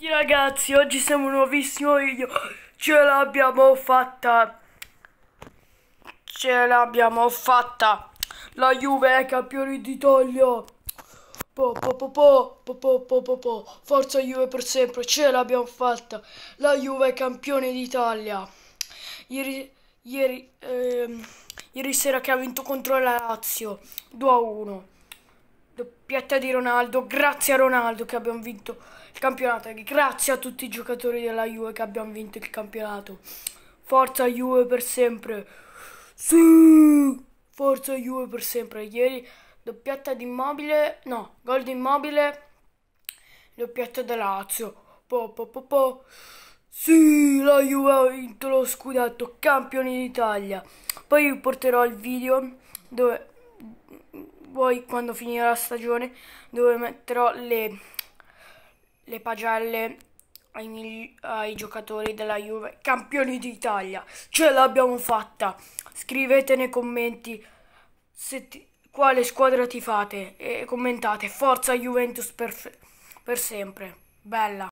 Ragazzi, oggi siamo un nuovissimo video. Ce l'abbiamo fatta. Ce l'abbiamo fatta. La Juve è campione d'Italia. Po, po, po, po, po, po, po, po, po. Forza Juve per sempre, ce l'abbiamo fatta. La Juve è campione d'Italia. Ieri, ieri, ehm, ieri sera che ha vinto contro la Lazio 2 a 1. Piatta di Ronaldo, grazie a Ronaldo che abbiamo vinto il campionato, grazie a tutti i giocatori della Juve che abbiamo vinto il campionato. Forza Juve per sempre. Sì! Forza Juve per sempre. Ieri doppietta di Immobile, no, gol di Immobile, Doppietta da Lazio. Po, po, po, po. Sì, la Juve ha vinto lo scudetto, campioni d'Italia. Poi vi porterò il video dove poi quando finirà la stagione dove metterò le, le pagelle ai, ai, giocatori della Juve, campioni d'Italia, ce l'abbiamo fatta, scrivete nei commenti ti, quale squadra ti fate e commentate Forza Juventus per, per sempre, bella.